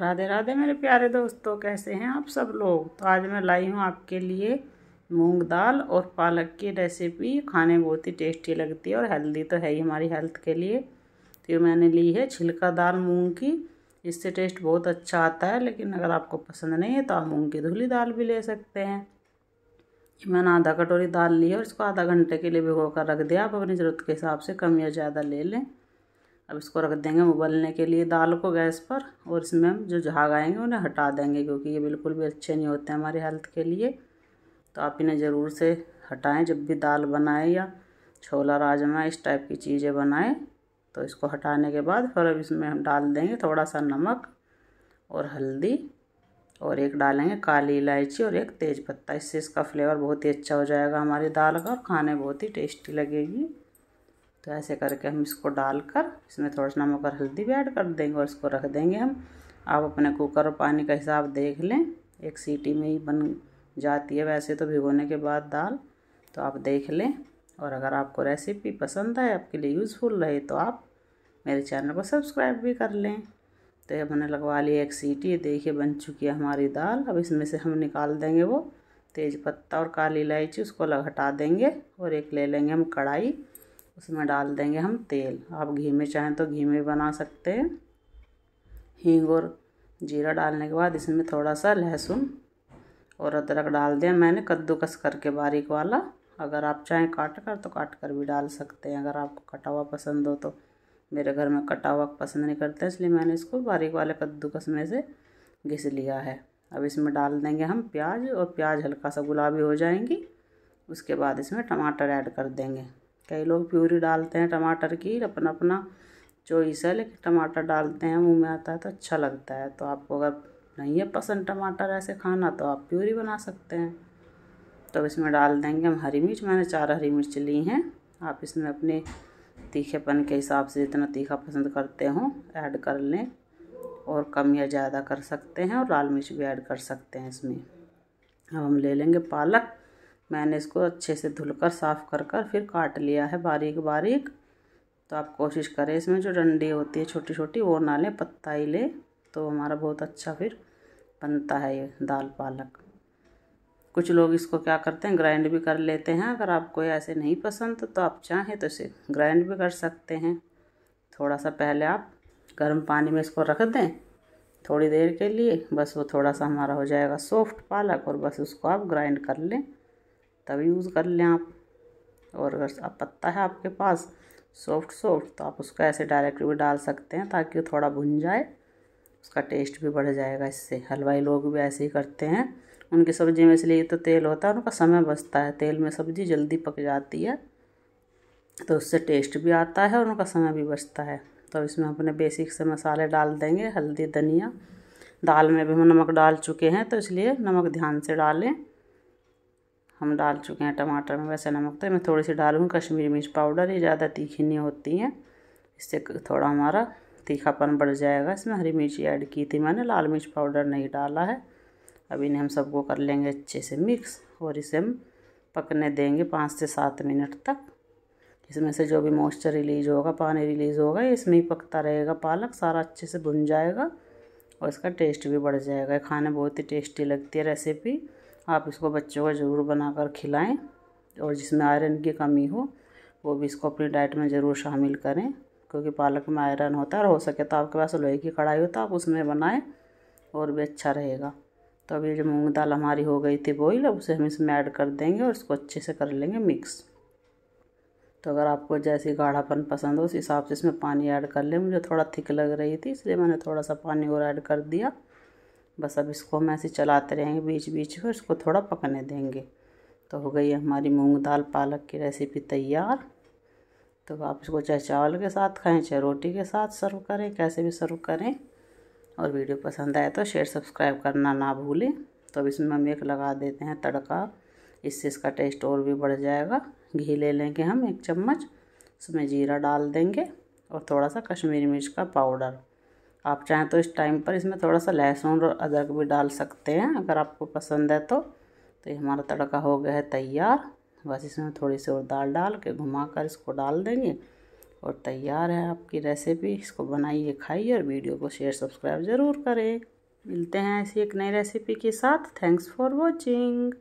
राधे राधे मेरे प्यारे दोस्तों कैसे हैं आप सब लोग तो आज मैं लाई हूँ आपके लिए मूंग दाल और पालक की रेसिपी खाने में बहुत ही टेस्टी लगती है और हेल्दी तो है ही हमारी हेल्थ के लिए तो ये मैंने ली है छिलका दाल मूंग की इससे टेस्ट बहुत अच्छा आता है लेकिन अगर आपको पसंद नहीं है तो आप मूँग की धुली दाल भी ले सकते हैं ये मैंने आधा कटोरी दाल ली है और इसको आधा घंटे के लिए भिगो कर रख दिया आप अपनी ज़रूरत के हिसाब से कम या ज़्यादा ले लें अब इसको रख देंगे उबलने के लिए दाल को गैस पर और इसमें हम जो झाग आएंगे उन्हें हटा देंगे क्योंकि ये बिल्कुल भी अच्छे नहीं होते हमारे हेल्थ के लिए तो आप इन्हें ज़रूर से हटाएं जब भी दाल बनाएं या छोला राजमा इस टाइप की चीज़ें बनाएं तो इसको हटाने के बाद फिर अब इसमें हम डाल देंगे थोड़ा सा नमक और हल्दी और एक डालेंगे काली इलायची और एक तेज़पत्ता इससे इसका फ्लेवर बहुत ही अच्छा हो जाएगा हमारी दाल का और खाने बहुत ही टेस्टी लगेगी तो ऐसे करके हम इसको डालकर इसमें थोड़ा सा नमक और हल्दी भी ऐड कर देंगे और इसको रख देंगे हम आप अपने कुकर और पानी का हिसाब देख लें एक सीटी में ही बन जाती है वैसे तो भिगोने के बाद दाल तो आप देख लें और अगर आपको रेसिपी पसंद आए आपके लिए यूज़फुल रहे तो आप मेरे चैनल को सब्सक्राइब भी कर लें तो ये मैंने लगवा लिया एक सीटी देखिए बन चुकी है हमारी दाल अब इसमें से हम निकाल देंगे वो तेज़पत्ता और काली इलायची उसको अलग हटा देंगे और एक ले लेंगे हम कढ़ाई उसमें डाल देंगे हम तेल आप घी में चाहें तो घी में भी बना सकते हैं हींग और जीरा डालने के बाद इसमें थोड़ा सा लहसुन और अदरक डाल दिया मैंने कद्दूकस करके बारीक वाला अगर आप चाहें काट कर तो काट कर भी डाल सकते हैं अगर आपको कटा हुआ पसंद हो तो मेरे घर में कटा हुआ पसंद नहीं करते इसलिए मैंने इसको बारीक वाले कद्दूकस में से घिस लिया है अब इसमें डाल देंगे हम प्याज और प्याज हल्का सा गुलाबी हो जाएंगी उसके बाद इसमें टमाटर ऐड कर देंगे कई लोग प्यूरी डालते हैं टमाटर की अपना अपना चॉइस है लेकिन टमाटर डालते हैं मुंह में आता है तो अच्छा लगता है तो आपको अगर नहीं है पसंद टमाटर ऐसे खाना तो आप प्यूरी बना सकते हैं तो इसमें डाल देंगे हम हरी मिर्च मैंने चार हरी मिर्च ली हैं आप इसमें अपने तीखेपन के हिसाब से जितना तीखा पसंद करते हो ऐड कर लें और कम या ज़्यादा कर सकते हैं और लाल मिर्च भी ऐड कर सकते हैं इसमें अब हम ले लेंगे पालक मैंने इसको अच्छे से धुलकर साफ़ कर कर फिर काट लिया है बारीक बारीक तो आप कोशिश करें इसमें जो डंडी होती है छोटी छोटी वो ना लें पत्ता ही लें तो हमारा बहुत अच्छा फिर बनता है ये दाल पालक कुछ लोग इसको क्या करते हैं ग्राइंड भी कर लेते हैं अगर आपको ऐसे नहीं पसंद तो आप चाहें तो इसे ग्राइंड भी कर सकते हैं थोड़ा सा पहले आप गर्म पानी में इसको रख दें थोड़ी देर के लिए बस वो थोड़ा सा हमारा हो जाएगा सॉफ्ट पालक और बस उसको आप ग्राइंड कर लें तब यूज़ कर लें आप और अगर आप पत्ता है आपके पास सॉफ्ट सॉफ्ट तो आप उसको ऐसे डायरेक्ट भी डाल सकते हैं ताकि वो थोड़ा भुन जाए उसका टेस्ट भी बढ़ जाएगा इससे हलवाई लोग भी ऐसे ही करते हैं उनकी सब्ज़ी में इसलिए तो तेल होता है उनका समय बचता है तेल में सब्ज़ी जल्दी पक जाती है तो उससे टेस्ट भी आता है और उनका समय भी बचता है तो इसमें अपने बेसिक से मसाले डाल देंगे हल्दी धनिया दाल में भी हम नमक डाल चुके हैं तो इसलिए नमक ध्यान से डालें हम डाल चुके हैं टमाटर में वैसे नमक तो मैं थोड़ी सी डालूँगी कश्मीरी मिर्च पाउडर ये ज़्यादा तीखी नहीं होती है इससे थोड़ा हमारा तीखापन बढ़ जाएगा इसमें हरी मिर्च ऐड की थी मैंने लाल मिर्च पाउडर नहीं डाला है अब इन्हें हम सबको कर लेंगे अच्छे से मिक्स और इसे हम पकने देंगे पाँच से सात मिनट तक इसमें से जो भी मॉइस्चर रिलीज होगा पानी रिलीज होगा इसमें ही पकता रहेगा पालक सारा अच्छे से भुन जाएगा और इसका टेस्ट भी बढ़ जाएगा खाने बहुत ही टेस्टी लगती है रेसिपी आप इसको बच्चों को ज़रूर बनाकर खिलाएं और जिसमें आयरन की कमी हो वो भी इसको अपनी डाइट में ज़रूर शामिल करें क्योंकि पालक में आयरन होता है और हो सके तो आपके पास लोहे की कढ़ाई हो तो आप उसमें बनाएं और भी अच्छा रहेगा तो अभी जो मूँग दाल हमारी हो गई थी बॉईल अब उसे हम इसमें ऐड कर देंगे और इसको अच्छे से कर लेंगे मिक्स तो अगर आपको जैसे गाढ़ापन पसंद हो उस हिसाब से इसमें पानी ऐड कर लें मुझे थोड़ा थिक लग रही थी इसलिए मैंने थोड़ा सा पानी और ऐड कर दिया बस अब इसको हम ऐसे चलाते रहेंगे बीच बीच में इसको थोड़ा पकने देंगे तो हो गई हमारी मूंग दाल पालक की रेसिपी तैयार तो आप इसको चाहे चावल के साथ खाएं चाहे रोटी के साथ सर्व करें कैसे भी सर्व करें और वीडियो पसंद आए तो शेयर सब्सक्राइब करना ना भूलें तो अब इसमें हम एक लगा देते हैं तड़का इससे इसका टेस्ट और भी बढ़ जाएगा घी ले लेंगे हम एक चम्मच उसमें जीरा डाल देंगे और थोड़ा सा कश्मीरी मिर्च का पाउडर आप चाहें तो इस टाइम पर इसमें थोड़ा सा लहसुन और अदरक भी डाल सकते हैं अगर आपको पसंद है तो तो ये हमारा तड़का हो गया है तैयार बस इसमें थोड़ी सी और दाल डाल के घुमा कर इसको डाल देंगे और तैयार है आपकी रेसिपी इसको बनाइए खाइए और वीडियो को शेयर सब्सक्राइब ज़रूर करें मिलते हैं ऐसी एक नई रेसिपी के साथ थैंक्स फॉर वॉचिंग